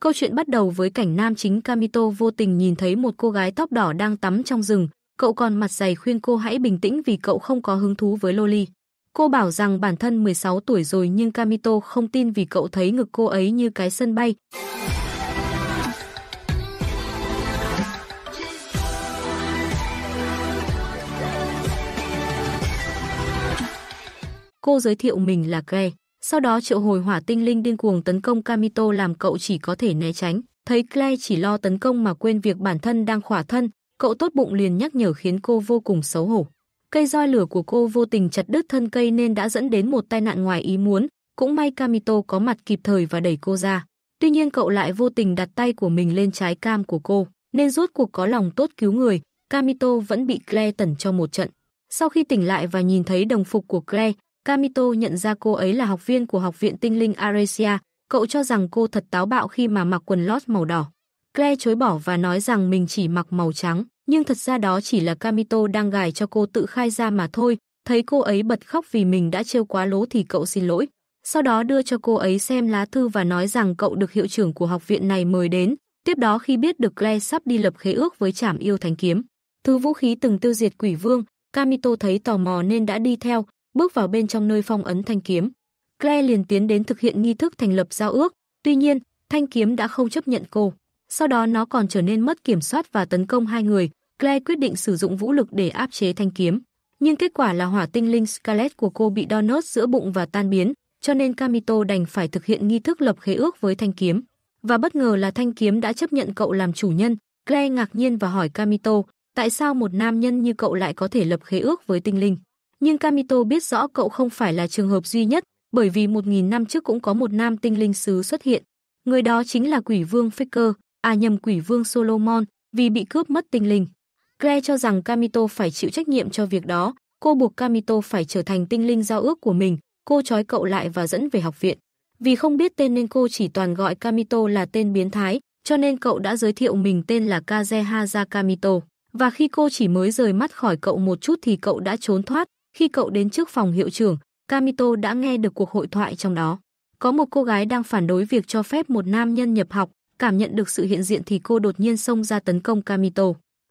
Câu chuyện bắt đầu với cảnh nam chính Kamito vô tình nhìn thấy một cô gái tóc đỏ đang tắm trong rừng, cậu còn mặt dày khuyên cô hãy bình tĩnh vì cậu không có hứng thú với Loli. Cô bảo rằng bản thân 16 tuổi rồi nhưng Kamito không tin vì cậu thấy ngực cô ấy như cái sân bay. Cô giới thiệu mình là Gre, sau đó triệu hồi hỏa tinh linh điên cuồng tấn công Kamito làm cậu chỉ có thể né tránh. Thấy Claire chỉ lo tấn công mà quên việc bản thân đang khỏa thân, cậu tốt bụng liền nhắc nhở khiến cô vô cùng xấu hổ. Cây roi lửa của cô vô tình chặt đứt thân cây nên đã dẫn đến một tai nạn ngoài ý muốn, cũng may Kamito có mặt kịp thời và đẩy cô ra. Tuy nhiên cậu lại vô tình đặt tay của mình lên trái cam của cô, nên rốt cuộc có lòng tốt cứu người, Kamito vẫn bị Claire tẩn cho một trận. Sau khi tỉnh lại và nhìn thấy đồng phục của Claire, Kamito nhận ra cô ấy là học viên của học viện tinh linh Aresia, cậu cho rằng cô thật táo bạo khi mà mặc quần lót màu đỏ. Claire chối bỏ và nói rằng mình chỉ mặc màu trắng, nhưng thật ra đó chỉ là Kamito đang gài cho cô tự khai ra mà thôi. Thấy cô ấy bật khóc vì mình đã trêu quá lố thì cậu xin lỗi. Sau đó đưa cho cô ấy xem lá thư và nói rằng cậu được hiệu trưởng của học viện này mời đến. Tiếp đó khi biết được Claire sắp đi lập khế ước với trảm yêu thánh kiếm, thứ vũ khí từng tiêu diệt quỷ vương, Kamito thấy tò mò nên đã đi theo, bước vào bên trong nơi phong ấn thanh kiếm. Claire liền tiến đến thực hiện nghi thức thành lập giao ước, tuy nhiên, thanh kiếm đã không chấp nhận cô. Sau đó nó còn trở nên mất kiểm soát và tấn công hai người, Claire quyết định sử dụng vũ lực để áp chế thanh kiếm. Nhưng kết quả là hỏa tinh linh Scarlet của cô bị đo giữa bụng và tan biến, cho nên Kamito đành phải thực hiện nghi thức lập khế ước với thanh kiếm. Và bất ngờ là thanh kiếm đã chấp nhận cậu làm chủ nhân. Claire ngạc nhiên và hỏi Kamito, tại sao một nam nhân như cậu lại có thể lập khế ước với tinh linh? Nhưng Kamito biết rõ cậu không phải là trường hợp duy nhất, bởi vì 1.000 năm trước cũng có một nam tinh linh sứ xuất hiện. Người đó chính là quỷ vương Faker, à nhầm quỷ vương Solomon, vì bị cướp mất tinh linh. Claire cho rằng Kamito phải chịu trách nhiệm cho việc đó, cô buộc Kamito phải trở thành tinh linh giao ước của mình, cô trói cậu lại và dẫn về học viện. Vì không biết tên nên cô chỉ toàn gọi Kamito là tên biến thái, cho nên cậu đã giới thiệu mình tên là Kazehaza Kamito. Và khi cô chỉ mới rời mắt khỏi cậu một chút thì cậu đã trốn thoát, khi cậu đến trước phòng hiệu trưởng, Kamito đã nghe được cuộc hội thoại trong đó. Có một cô gái đang phản đối việc cho phép một nam nhân nhập học, cảm nhận được sự hiện diện thì cô đột nhiên xông ra tấn công Kamito.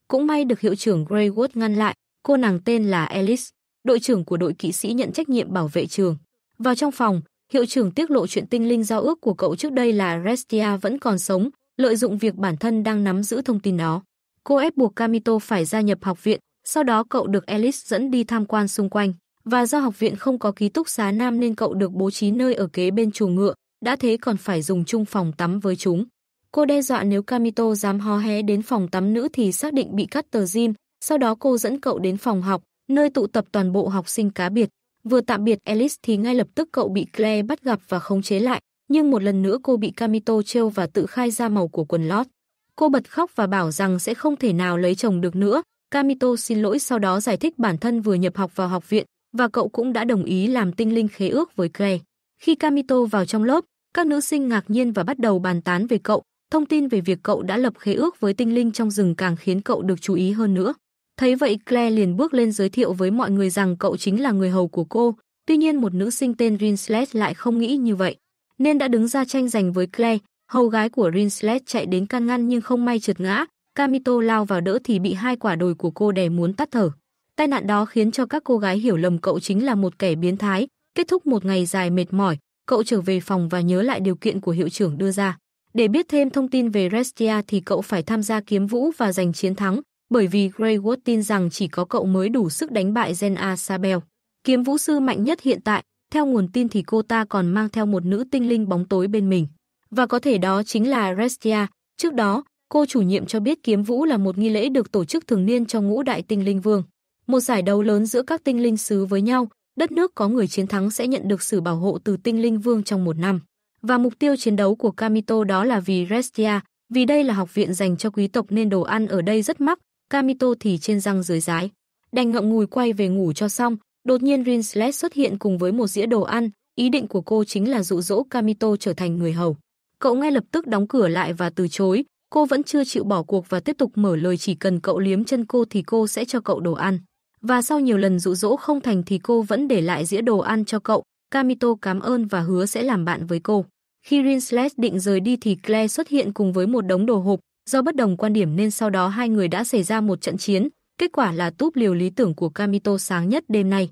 Cũng may được hiệu trưởng Greywood ngăn lại, cô nàng tên là Alice, đội trưởng của đội kỵ sĩ nhận trách nhiệm bảo vệ trường. Vào trong phòng, hiệu trưởng tiết lộ chuyện tinh linh giao ước của cậu trước đây là Restia vẫn còn sống, lợi dụng việc bản thân đang nắm giữ thông tin đó. Cô ép buộc Kamito phải gia nhập học viện, sau đó cậu được Alice dẫn đi tham quan xung quanh, và do học viện không có ký túc xá nam nên cậu được bố trí nơi ở kế bên chuồng ngựa, đã thế còn phải dùng chung phòng tắm với chúng. Cô đe dọa nếu Kamito dám hò hé đến phòng tắm nữ thì xác định bị cắt tờ Jim, sau đó cô dẫn cậu đến phòng học, nơi tụ tập toàn bộ học sinh cá biệt. Vừa tạm biệt Alice thì ngay lập tức cậu bị Claire bắt gặp và khống chế lại, nhưng một lần nữa cô bị Kamito trêu và tự khai ra màu của quần lót. Cô bật khóc và bảo rằng sẽ không thể nào lấy chồng được nữa, Kamito xin lỗi sau đó giải thích bản thân vừa nhập học vào học viện và cậu cũng đã đồng ý làm tinh linh khế ước với Claire. Khi Kamito vào trong lớp, các nữ sinh ngạc nhiên và bắt đầu bàn tán về cậu, thông tin về việc cậu đã lập khế ước với tinh linh trong rừng càng khiến cậu được chú ý hơn nữa. Thấy vậy Claire liền bước lên giới thiệu với mọi người rằng cậu chính là người hầu của cô, tuy nhiên một nữ sinh tên Rinslet lại không nghĩ như vậy, nên đã đứng ra tranh giành với Claire, hầu gái của Rinslet chạy đến can ngăn nhưng không may trượt ngã, Kamito lao vào đỡ thì bị hai quả đồi của cô đè muốn tắt thở. Tai nạn đó khiến cho các cô gái hiểu lầm cậu chính là một kẻ biến thái. Kết thúc một ngày dài mệt mỏi, cậu trở về phòng và nhớ lại điều kiện của hiệu trưởng đưa ra. Để biết thêm thông tin về Restia thì cậu phải tham gia kiếm vũ và giành chiến thắng, bởi vì Grey Wood tin rằng chỉ có cậu mới đủ sức đánh bại Jenna Sabel. Kiếm vũ sư mạnh nhất hiện tại, theo nguồn tin thì cô ta còn mang theo một nữ tinh linh bóng tối bên mình. Và có thể đó chính là Restia. Trước đó, Cô chủ nhiệm cho biết kiếm vũ là một nghi lễ được tổ chức thường niên cho ngũ đại tinh linh vương. Một giải đấu lớn giữa các tinh linh sứ với nhau, đất nước có người chiến thắng sẽ nhận được sự bảo hộ từ tinh linh vương trong một năm. Và mục tiêu chiến đấu của Kamito đó là vì Restia, vì đây là học viện dành cho quý tộc nên đồ ăn ở đây rất mắc, Kamito thì trên răng dưới rái. Đành ngậm ngùi quay về ngủ cho xong, đột nhiên Rinslet xuất hiện cùng với một dĩa đồ ăn, ý định của cô chính là dụ dỗ Kamito trở thành người hầu. Cậu ngay lập tức đóng cửa lại và từ chối, Cô vẫn chưa chịu bỏ cuộc và tiếp tục mở lời chỉ cần cậu liếm chân cô thì cô sẽ cho cậu đồ ăn. Và sau nhiều lần dụ dỗ không thành thì cô vẫn để lại dĩa đồ ăn cho cậu. Kamito cảm ơn và hứa sẽ làm bạn với cô. Khi Rinslet định rời đi thì Claire xuất hiện cùng với một đống đồ hộp. Do bất đồng quan điểm nên sau đó hai người đã xảy ra một trận chiến. Kết quả là túp liều lý tưởng của Kamito sáng nhất đêm nay.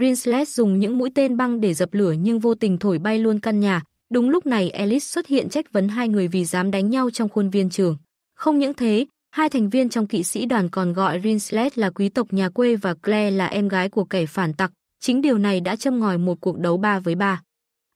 Rinslet dùng những mũi tên băng để dập lửa nhưng vô tình thổi bay luôn căn nhà, Đúng lúc này Ellis xuất hiện trách vấn hai người vì dám đánh nhau trong khuôn viên trường. Không những thế, hai thành viên trong kỵ sĩ đoàn còn gọi Rinslet là quý tộc nhà quê và Claire là em gái của kẻ phản tặc. Chính điều này đã châm ngòi một cuộc đấu ba với ba.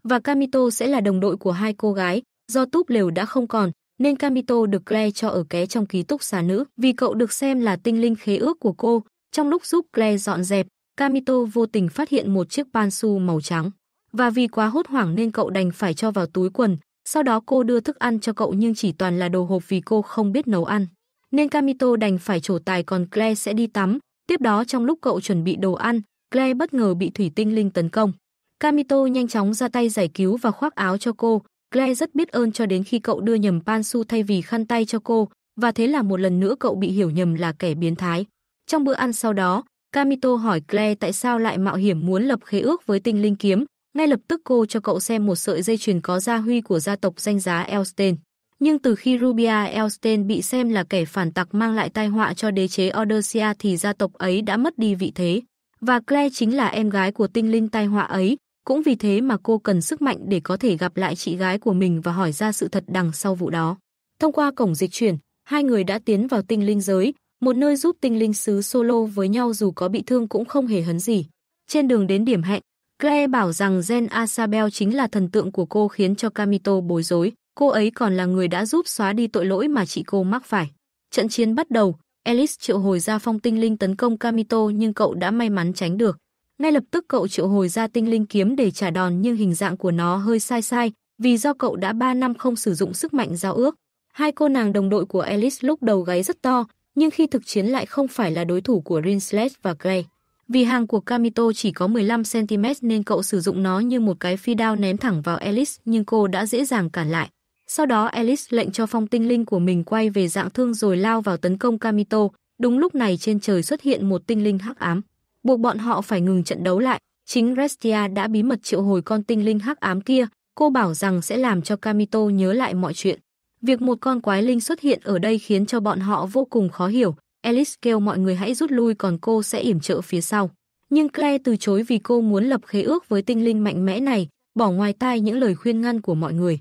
Và Kamito sẽ là đồng đội của hai cô gái, do túp lều đã không còn, nên Kamito được Claire cho ở ké trong ký túc xá nữ vì cậu được xem là tinh linh khế ước của cô. Trong lúc giúp Claire dọn dẹp, Kamito vô tình phát hiện một chiếc pansu màu trắng. Và vì quá hốt hoảng nên cậu đành phải cho vào túi quần, sau đó cô đưa thức ăn cho cậu nhưng chỉ toàn là đồ hộp vì cô không biết nấu ăn. Nên Kamito đành phải trổ tài còn Claire sẽ đi tắm. Tiếp đó trong lúc cậu chuẩn bị đồ ăn, Claire bất ngờ bị thủy tinh linh tấn công. Kamito nhanh chóng ra tay giải cứu và khoác áo cho cô. Claire rất biết ơn cho đến khi cậu đưa nhầm Pansu thay vì khăn tay cho cô, và thế là một lần nữa cậu bị hiểu nhầm là kẻ biến thái. Trong bữa ăn sau đó, Kamito hỏi Claire tại sao lại mạo hiểm muốn lập khế ước với tinh linh kiếm, ngay lập tức cô cho cậu xem một sợi dây chuyền có gia huy của gia tộc danh giá Elstein. Nhưng từ khi Rubia Elstein bị xem là kẻ phản tặc mang lại tai họa cho đế chế Odysseia thì gia tộc ấy đã mất đi vị thế. Và Claire chính là em gái của tinh linh tai họa ấy, cũng vì thế mà cô cần sức mạnh để có thể gặp lại chị gái của mình và hỏi ra sự thật đằng sau vụ đó. Thông qua cổng dịch chuyển, hai người đã tiến vào tinh linh giới, một nơi giúp tinh linh sứ solo với nhau dù có bị thương cũng không hề hấn gì. Trên đường đến điểm hẹn, Gue bảo rằng Gen Asabel chính là thần tượng của cô khiến cho Kamito bối rối, cô ấy còn là người đã giúp xóa đi tội lỗi mà chị cô mắc phải. Trận chiến bắt đầu, Alice triệu hồi ra phong tinh linh tấn công Kamito nhưng cậu đã may mắn tránh được. Ngay lập tức cậu triệu hồi ra tinh linh kiếm để trả đòn nhưng hình dạng của nó hơi sai sai, vì do cậu đã 3 năm không sử dụng sức mạnh giao ước. Hai cô nàng đồng đội của Alice lúc đầu gáy rất to, nhưng khi thực chiến lại không phải là đối thủ của Rinslet và Grey. Vì hàng của Kamito chỉ có 15cm nên cậu sử dụng nó như một cái phi đao ném thẳng vào Alice nhưng cô đã dễ dàng cản lại. Sau đó Alice lệnh cho phong tinh linh của mình quay về dạng thương rồi lao vào tấn công Kamito. Đúng lúc này trên trời xuất hiện một tinh linh hắc ám. Buộc bọn họ phải ngừng trận đấu lại. Chính Restia đã bí mật triệu hồi con tinh linh hắc ám kia. Cô bảo rằng sẽ làm cho Kamito nhớ lại mọi chuyện. Việc một con quái linh xuất hiện ở đây khiến cho bọn họ vô cùng khó hiểu. Alice kêu mọi người hãy rút lui còn cô sẽ yểm trợ phía sau. Nhưng Claire từ chối vì cô muốn lập khế ước với tinh linh mạnh mẽ này, bỏ ngoài tai những lời khuyên ngăn của mọi người.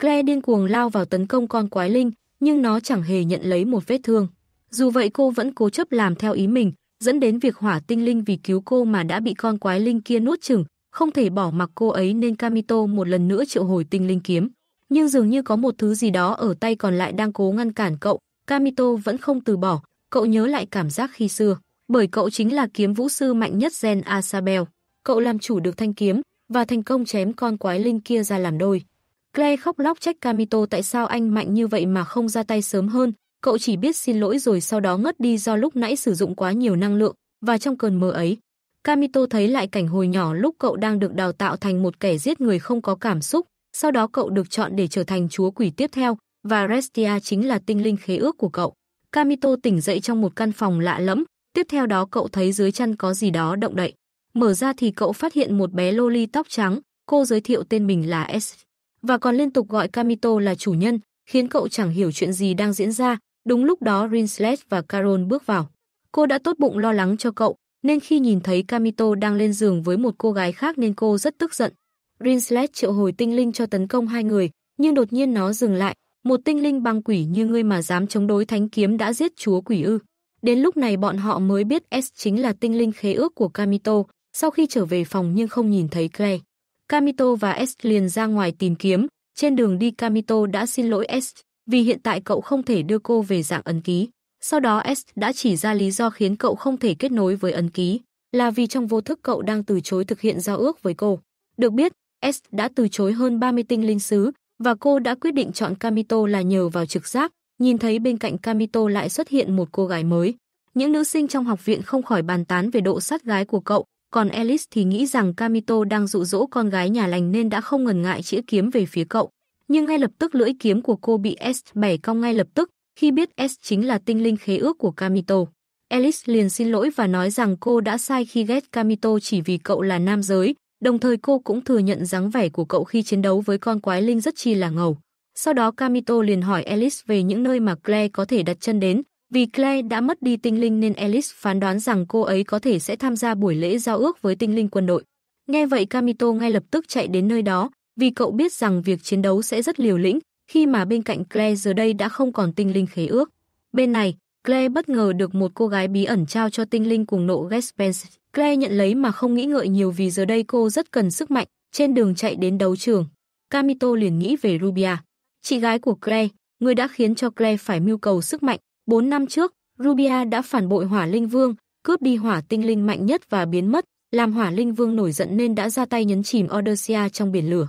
Claire điên cuồng lao vào tấn công con quái linh, nhưng nó chẳng hề nhận lấy một vết thương. Dù vậy cô vẫn cố chấp làm theo ý mình, dẫn đến việc hỏa tinh linh vì cứu cô mà đã bị con quái linh kia nuốt chửng, không thể bỏ mặc cô ấy nên Kamito một lần nữa triệu hồi tinh linh kiếm. Nhưng dường như có một thứ gì đó ở tay còn lại đang cố ngăn cản cậu, Kamito vẫn không từ bỏ, Cậu nhớ lại cảm giác khi xưa, bởi cậu chính là kiếm vũ sư mạnh nhất Gen Asabel. Cậu làm chủ được thanh kiếm và thành công chém con quái linh kia ra làm đôi. Clay khóc lóc trách Kamito tại sao anh mạnh như vậy mà không ra tay sớm hơn. Cậu chỉ biết xin lỗi rồi sau đó ngất đi do lúc nãy sử dụng quá nhiều năng lượng và trong cơn mơ ấy. Kamito thấy lại cảnh hồi nhỏ lúc cậu đang được đào tạo thành một kẻ giết người không có cảm xúc, sau đó cậu được chọn để trở thành chúa quỷ tiếp theo và Restia chính là tinh linh khế ước của cậu. Kamito tỉnh dậy trong một căn phòng lạ lẫm, tiếp theo đó cậu thấy dưới chăn có gì đó động đậy. Mở ra thì cậu phát hiện một bé loli tóc trắng, cô giới thiệu tên mình là S. Và còn liên tục gọi Kamito là chủ nhân, khiến cậu chẳng hiểu chuyện gì đang diễn ra. Đúng lúc đó Rinslet và Carol bước vào. Cô đã tốt bụng lo lắng cho cậu, nên khi nhìn thấy Kamito đang lên giường với một cô gái khác nên cô rất tức giận. Rinslet triệu hồi tinh linh cho tấn công hai người, nhưng đột nhiên nó dừng lại, một tinh linh băng quỷ như ngươi mà dám chống đối thánh kiếm đã giết chúa quỷ ư. Đến lúc này bọn họ mới biết S chính là tinh linh khế ước của Kamito, sau khi trở về phòng nhưng không nhìn thấy Clay. Kamito và S liền ra ngoài tìm kiếm, trên đường đi Kamito đã xin lỗi S vì hiện tại cậu không thể đưa cô về dạng ấn ký. Sau đó S đã chỉ ra lý do khiến cậu không thể kết nối với ấn ký, là vì trong vô thức cậu đang từ chối thực hiện giao ước với cô. Được biết, S đã từ chối hơn 30 tinh linh sứ, và cô đã quyết định chọn Kamito là nhờ vào trực giác, nhìn thấy bên cạnh Kamito lại xuất hiện một cô gái mới. Những nữ sinh trong học viện không khỏi bàn tán về độ sát gái của cậu, còn Alice thì nghĩ rằng Kamito đang dụ dỗ con gái nhà lành nên đã không ngần ngại chĩa kiếm về phía cậu. Nhưng ngay lập tức lưỡi kiếm của cô bị S bẻ cong ngay lập tức, khi biết S chính là tinh linh khế ước của Kamito. Alice liền xin lỗi và nói rằng cô đã sai khi ghét Kamito chỉ vì cậu là nam giới, Đồng thời cô cũng thừa nhận dáng vẻ của cậu khi chiến đấu với con quái linh rất chi là ngầu. Sau đó Kamito liền hỏi Alice về những nơi mà Claire có thể đặt chân đến. Vì Claire đã mất đi tinh linh nên Alice phán đoán rằng cô ấy có thể sẽ tham gia buổi lễ giao ước với tinh linh quân đội. Nghe vậy Kamito ngay lập tức chạy đến nơi đó, vì cậu biết rằng việc chiến đấu sẽ rất liều lĩnh, khi mà bên cạnh Claire giờ đây đã không còn tinh linh khế ước. Bên này, Claire bất ngờ được một cô gái bí ẩn trao cho tinh linh cùng nộ Gaspens. Claire nhận lấy mà không nghĩ ngợi nhiều vì giờ đây cô rất cần sức mạnh. Trên đường chạy đến đấu trường, Kamito liền nghĩ về Rubia, chị gái của Claire, người đã khiến cho Claire phải mưu cầu sức mạnh. 4 năm trước, Rubia đã phản bội Hỏa Linh Vương, cướp đi hỏa tinh linh mạnh nhất và biến mất, làm Hỏa Linh Vương nổi giận nên đã ra tay nhấn chìm Odysseia trong biển lửa.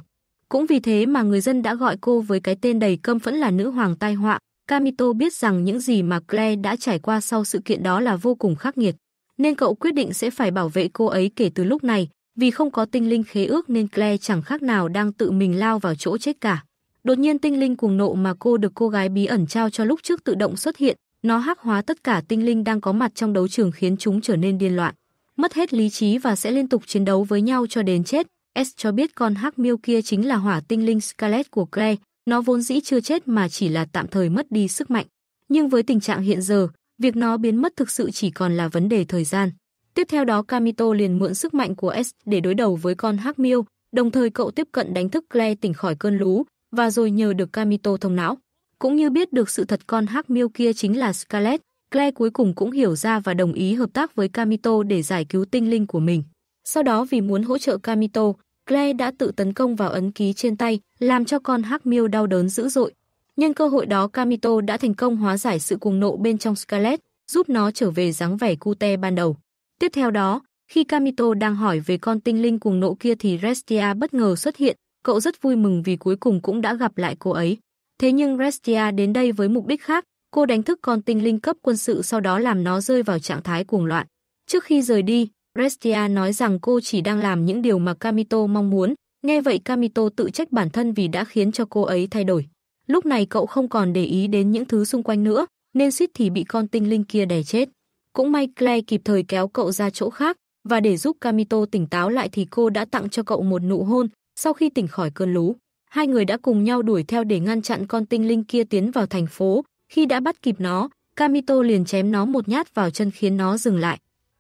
Cũng vì thế mà người dân đã gọi cô với cái tên đầy căm phẫn là nữ hoàng tai họa, Kamito biết rằng những gì mà Claire đã trải qua sau sự kiện đó là vô cùng khắc nghiệt, nên cậu quyết định sẽ phải bảo vệ cô ấy kể từ lúc này, vì không có tinh linh khế ước nên Claire chẳng khác nào đang tự mình lao vào chỗ chết cả. Đột nhiên tinh linh cuồng nộ mà cô được cô gái bí ẩn trao cho lúc trước tự động xuất hiện, nó hắc hóa tất cả tinh linh đang có mặt trong đấu trường khiến chúng trở nên điên loạn, mất hết lý trí và sẽ liên tục chiến đấu với nhau cho đến chết. S cho biết con hắc miêu kia chính là hỏa tinh linh Scarlet của Claire, nó vốn dĩ chưa chết mà chỉ là tạm thời mất đi sức mạnh. Nhưng với tình trạng hiện giờ, việc nó biến mất thực sự chỉ còn là vấn đề thời gian. Tiếp theo đó Kamito liền mượn sức mạnh của S để đối đầu với con Hắc Miêu, đồng thời cậu tiếp cận đánh thức Claire tỉnh khỏi cơn lú và rồi nhờ được Kamito thông não. Cũng như biết được sự thật con Hắc Miêu kia chính là Scarlet, Claire cuối cùng cũng hiểu ra và đồng ý hợp tác với Kamito để giải cứu tinh linh của mình. Sau đó vì muốn hỗ trợ Kamito, Claire đã tự tấn công vào ấn ký trên tay, làm cho con hắc miêu đau đớn dữ dội. Nhân cơ hội đó Kamito đã thành công hóa giải sự cuồng nộ bên trong Scarlet, giúp nó trở về dáng vẻ cute ban đầu. Tiếp theo đó, khi Kamito đang hỏi về con tinh linh cuồng nộ kia thì Restia bất ngờ xuất hiện, cậu rất vui mừng vì cuối cùng cũng đã gặp lại cô ấy. Thế nhưng Restia đến đây với mục đích khác, cô đánh thức con tinh linh cấp quân sự sau đó làm nó rơi vào trạng thái cuồng loạn. Trước khi rời đi, Brestia nói rằng cô chỉ đang làm những điều mà Kamito mong muốn. Nghe vậy Kamito tự trách bản thân vì đã khiến cho cô ấy thay đổi. Lúc này cậu không còn để ý đến những thứ xung quanh nữa, nên suýt thì bị con tinh linh kia đè chết. Cũng may Claire kịp thời kéo cậu ra chỗ khác, và để giúp Kamito tỉnh táo lại thì cô đã tặng cho cậu một nụ hôn sau khi tỉnh khỏi cơn lú. Hai người đã cùng nhau đuổi theo để ngăn chặn con tinh linh kia tiến vào thành phố. Khi đã bắt kịp nó, Kamito liền chém nó một nhát vào chân khiến nó dừng lại.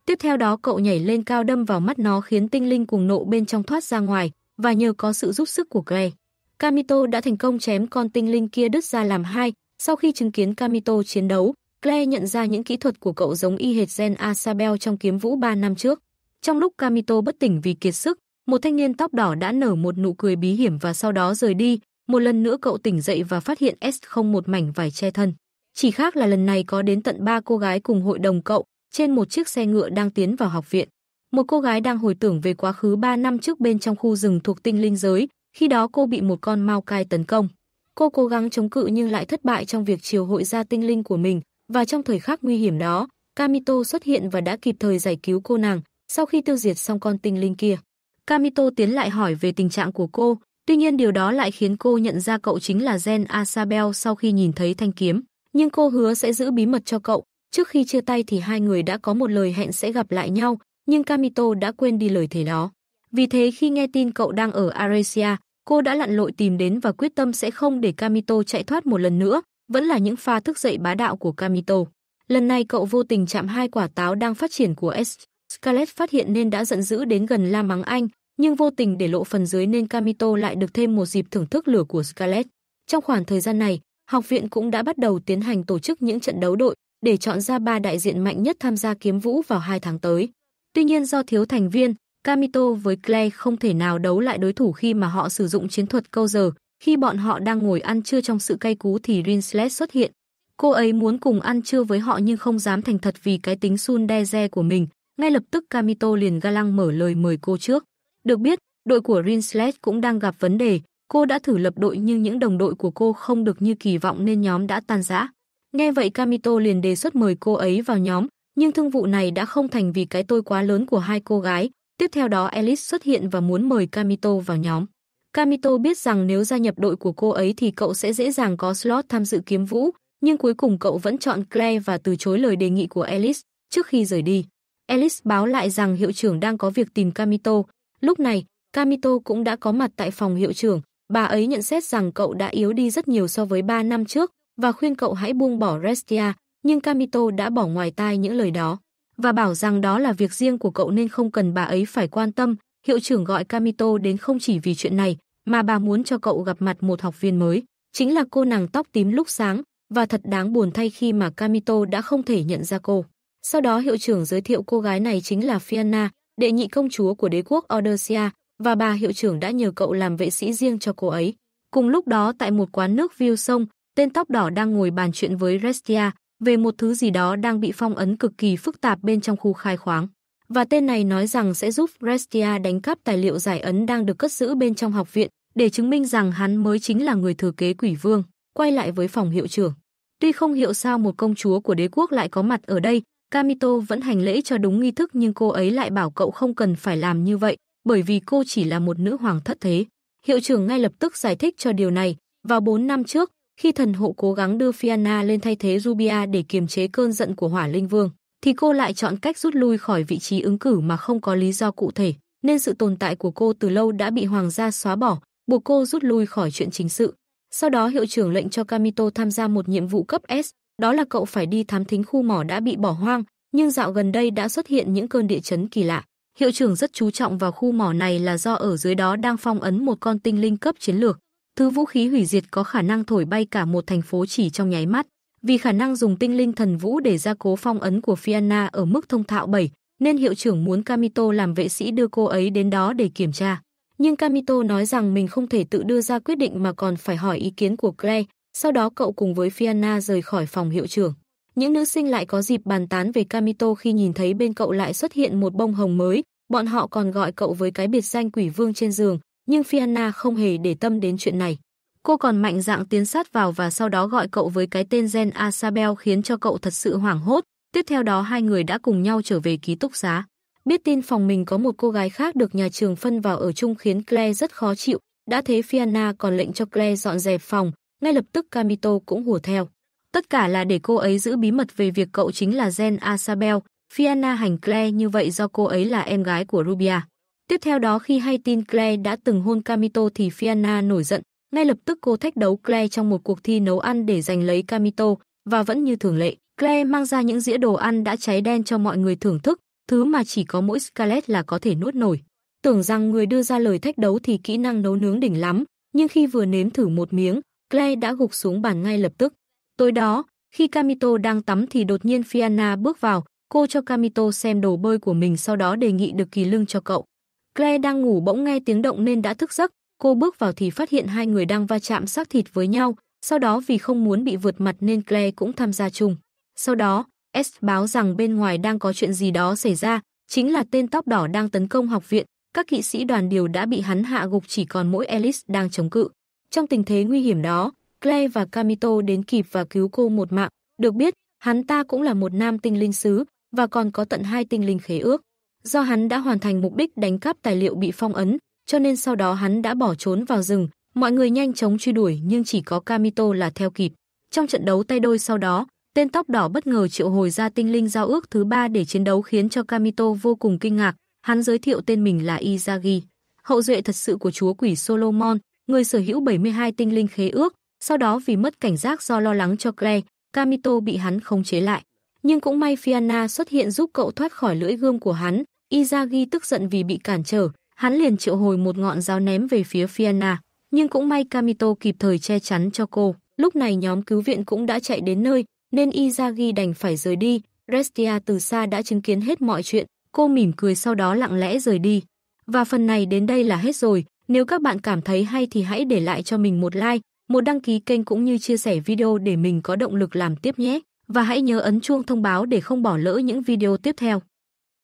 Tiếp theo đó cậu nhảy lên cao đâm vào mắt nó khiến tinh linh cuồng nộ bên trong thoát ra ngoài và nhờ có sự giúp sức của Clay. Kamito đã thành công chém con tinh linh kia đứt ra làm hai. Sau khi chứng kiến Kamito chiến đấu, Clay nhận ra những kỹ thuật của cậu giống y hệt Gen Asabel trong kiếm vũ 3 năm trước. Trong lúc Kamito bất tỉnh vì kiệt sức, một thanh niên tóc đỏ đã nở một nụ cười bí hiểm và sau đó rời đi. Một lần nữa cậu tỉnh dậy và phát hiện S không một mảnh vải che thân. Chỉ khác là lần này có đến tận ba cô gái cùng hội đồng cậu, trên một chiếc xe ngựa đang tiến vào học viện. Một cô gái đang hồi tưởng về quá khứ 3 năm trước bên trong khu rừng thuộc tinh linh giới, khi đó cô bị một con mao cai tấn công. Cô cố gắng chống cự nhưng lại thất bại trong việc chiều hội ra tinh linh của mình, và trong thời khắc nguy hiểm đó, Kamito xuất hiện và đã kịp thời giải cứu cô nàng sau khi tiêu diệt xong con tinh linh kia. Kamito tiến lại hỏi về tình trạng của cô, tuy nhiên điều đó lại khiến cô nhận ra cậu chính là Gen Asabel sau khi nhìn thấy thanh kiếm, nhưng cô hứa sẽ giữ bí mật cho cậu, Trước khi chia tay thì hai người đã có một lời hẹn sẽ gặp lại nhau, nhưng Kamito đã quên đi lời thề đó. Vì thế khi nghe tin cậu đang ở Aresia, cô đã lặn lội tìm đến và quyết tâm sẽ không để Kamito chạy thoát một lần nữa, vẫn là những pha thức dậy bá đạo của Kamito. Lần này cậu vô tình chạm hai quả táo đang phát triển của S. Scarlett phát hiện nên đã giận dữ đến gần la mắng anh, nhưng vô tình để lộ phần dưới nên Kamito lại được thêm một dịp thưởng thức lửa của Scarlett. Trong khoảng thời gian này, học viện cũng đã bắt đầu tiến hành tổ chức những trận đấu đội, để chọn ra ba đại diện mạnh nhất tham gia kiếm vũ vào hai tháng tới. Tuy nhiên do thiếu thành viên, Kamito với Clay không thể nào đấu lại đối thủ khi mà họ sử dụng chiến thuật câu giờ. Khi bọn họ đang ngồi ăn trưa trong sự cay cú thì Rinslet xuất hiện. Cô ấy muốn cùng ăn trưa với họ nhưng không dám thành thật vì cái tính sun đe của mình. Ngay lập tức Kamito liền ga lăng mở lời mời cô trước. Được biết, đội của Rinslet cũng đang gặp vấn đề. Cô đã thử lập đội nhưng những đồng đội của cô không được như kỳ vọng nên nhóm đã tan rã. Nghe vậy Kamito liền đề xuất mời cô ấy vào nhóm, nhưng thương vụ này đã không thành vì cái tôi quá lớn của hai cô gái. Tiếp theo đó Alice xuất hiện và muốn mời Kamito vào nhóm. Kamito biết rằng nếu gia nhập đội của cô ấy thì cậu sẽ dễ dàng có slot tham dự kiếm vũ, nhưng cuối cùng cậu vẫn chọn Claire và từ chối lời đề nghị của Alice trước khi rời đi. Alice báo lại rằng hiệu trưởng đang có việc tìm Kamito. Lúc này, Kamito cũng đã có mặt tại phòng hiệu trưởng. Bà ấy nhận xét rằng cậu đã yếu đi rất nhiều so với 3 năm trước và khuyên cậu hãy buông bỏ Restia, nhưng Kamito đã bỏ ngoài tai những lời đó và bảo rằng đó là việc riêng của cậu nên không cần bà ấy phải quan tâm. Hiệu trưởng gọi Kamito đến không chỉ vì chuyện này, mà bà muốn cho cậu gặp mặt một học viên mới, chính là cô nàng tóc tím lúc sáng, và thật đáng buồn thay khi mà Kamito đã không thể nhận ra cô. Sau đó hiệu trưởng giới thiệu cô gái này chính là Fiona, đệ nhị công chúa của đế quốc Odyssia, và bà hiệu trưởng đã nhờ cậu làm vệ sĩ riêng cho cô ấy. Cùng lúc đó tại một quán nước view sông, Tên tóc đỏ đang ngồi bàn chuyện với Restia về một thứ gì đó đang bị phong ấn cực kỳ phức tạp bên trong khu khai khoáng. Và tên này nói rằng sẽ giúp Restia đánh cắp tài liệu giải ấn đang được cất giữ bên trong học viện để chứng minh rằng hắn mới chính là người thừa kế quỷ vương. Quay lại với phòng hiệu trưởng. Tuy không hiểu sao một công chúa của đế quốc lại có mặt ở đây, Kamito vẫn hành lễ cho đúng nghi thức nhưng cô ấy lại bảo cậu không cần phải làm như vậy, bởi vì cô chỉ là một nữ hoàng thất thế. Hiệu trưởng ngay lập tức giải thích cho điều này. Vào 4 năm trước, khi thần hộ cố gắng đưa Fiona lên thay thế Rubia để kiềm chế cơn giận của Hỏa Linh Vương, thì cô lại chọn cách rút lui khỏi vị trí ứng cử mà không có lý do cụ thể, nên sự tồn tại của cô từ lâu đã bị hoàng gia xóa bỏ, buộc cô rút lui khỏi chuyện chính sự. Sau đó hiệu trưởng lệnh cho Kamito tham gia một nhiệm vụ cấp S, đó là cậu phải đi thám thính khu mỏ đã bị bỏ hoang, nhưng dạo gần đây đã xuất hiện những cơn địa chấn kỳ lạ. Hiệu trưởng rất chú trọng vào khu mỏ này là do ở dưới đó đang phong ấn một con tinh linh cấp chiến lược, thứ vũ khí hủy diệt có khả năng thổi bay cả một thành phố chỉ trong nháy mắt. Vì khả năng dùng tinh linh thần vũ để gia cố phong ấn của Fiona ở mức thông thạo 7, nên hiệu trưởng muốn Kamito làm vệ sĩ đưa cô ấy đến đó để kiểm tra. Nhưng Kamito nói rằng mình không thể tự đưa ra quyết định mà còn phải hỏi ý kiến của Claire, sau đó cậu cùng với Fiona rời khỏi phòng hiệu trưởng. Những nữ sinh lại có dịp bàn tán về Kamito khi nhìn thấy bên cậu lại xuất hiện một bông hồng mới, bọn họ còn gọi cậu với cái biệt danh quỷ vương trên giường, nhưng Fianna không hề để tâm đến chuyện này. Cô còn mạnh dạng tiến sát vào và sau đó gọi cậu với cái tên Gen Asabel khiến cho cậu thật sự hoảng hốt. Tiếp theo đó hai người đã cùng nhau trở về ký túc xá. Biết tin phòng mình có một cô gái khác được nhà trường phân vào ở chung khiến Claire rất khó chịu. Đã thế Fianna còn lệnh cho Claire dọn dẹp phòng, ngay lập tức Camito cũng hùa theo. Tất cả là để cô ấy giữ bí mật về việc cậu chính là Gen Asabel. Fianna hành Claire như vậy do cô ấy là em gái của Rubia. Tiếp theo đó khi hay tin Claire đã từng hôn Camito thì Fiona nổi giận, ngay lập tức cô thách đấu Claire trong một cuộc thi nấu ăn để giành lấy Camito, và vẫn như thường lệ, Claire mang ra những dĩa đồ ăn đã cháy đen cho mọi người thưởng thức, thứ mà chỉ có mỗi Scarlett là có thể nuốt nổi. Tưởng rằng người đưa ra lời thách đấu thì kỹ năng nấu nướng đỉnh lắm, nhưng khi vừa nếm thử một miếng, Claire đã gục xuống bàn ngay lập tức. Tối đó, khi Camito đang tắm thì đột nhiên Fiona bước vào, cô cho Camito xem đồ bơi của mình sau đó đề nghị được kỳ lưng cho cậu. Claire đang ngủ bỗng nghe tiếng động nên đã thức giấc, cô bước vào thì phát hiện hai người đang va chạm xác thịt với nhau, sau đó vì không muốn bị vượt mặt nên Claire cũng tham gia chung. Sau đó, S báo rằng bên ngoài đang có chuyện gì đó xảy ra, chính là tên tóc đỏ đang tấn công học viện, các kỵ sĩ đoàn điều đã bị hắn hạ gục chỉ còn mỗi Alice đang chống cự. Trong tình thế nguy hiểm đó, Claire và Kamito đến kịp và cứu cô một mạng. Được biết, hắn ta cũng là một nam tinh linh sứ và còn có tận hai tinh linh khế ước. Do hắn đã hoàn thành mục đích đánh cắp tài liệu bị phong ấn, cho nên sau đó hắn đã bỏ trốn vào rừng. Mọi người nhanh chóng truy đuổi nhưng chỉ có Kamito là theo kịp. Trong trận đấu tay đôi sau đó, tên tóc đỏ bất ngờ triệu hồi ra tinh linh giao ước thứ ba để chiến đấu khiến cho Kamito vô cùng kinh ngạc. Hắn giới thiệu tên mình là Izagi, hậu duệ thật sự của chúa quỷ Solomon, người sở hữu 72 tinh linh khế ước. Sau đó vì mất cảnh giác do lo lắng cho Claire, Kamito bị hắn khống chế lại. Nhưng cũng may Fianna xuất hiện giúp cậu thoát khỏi lưỡi gươm của hắn, Izagi tức giận vì bị cản trở, hắn liền triệu hồi một ngọn giáo ném về phía Fianna, nhưng cũng may Kamito kịp thời che chắn cho cô. Lúc này nhóm cứu viện cũng đã chạy đến nơi, nên Izagi đành phải rời đi. Restia từ xa đã chứng kiến hết mọi chuyện, cô mỉm cười sau đó lặng lẽ rời đi. Và phần này đến đây là hết rồi, nếu các bạn cảm thấy hay thì hãy để lại cho mình một like, một đăng ký kênh cũng như chia sẻ video để mình có động lực làm tiếp nhé. Và hãy nhớ ấn chuông thông báo để không bỏ lỡ những video tiếp theo.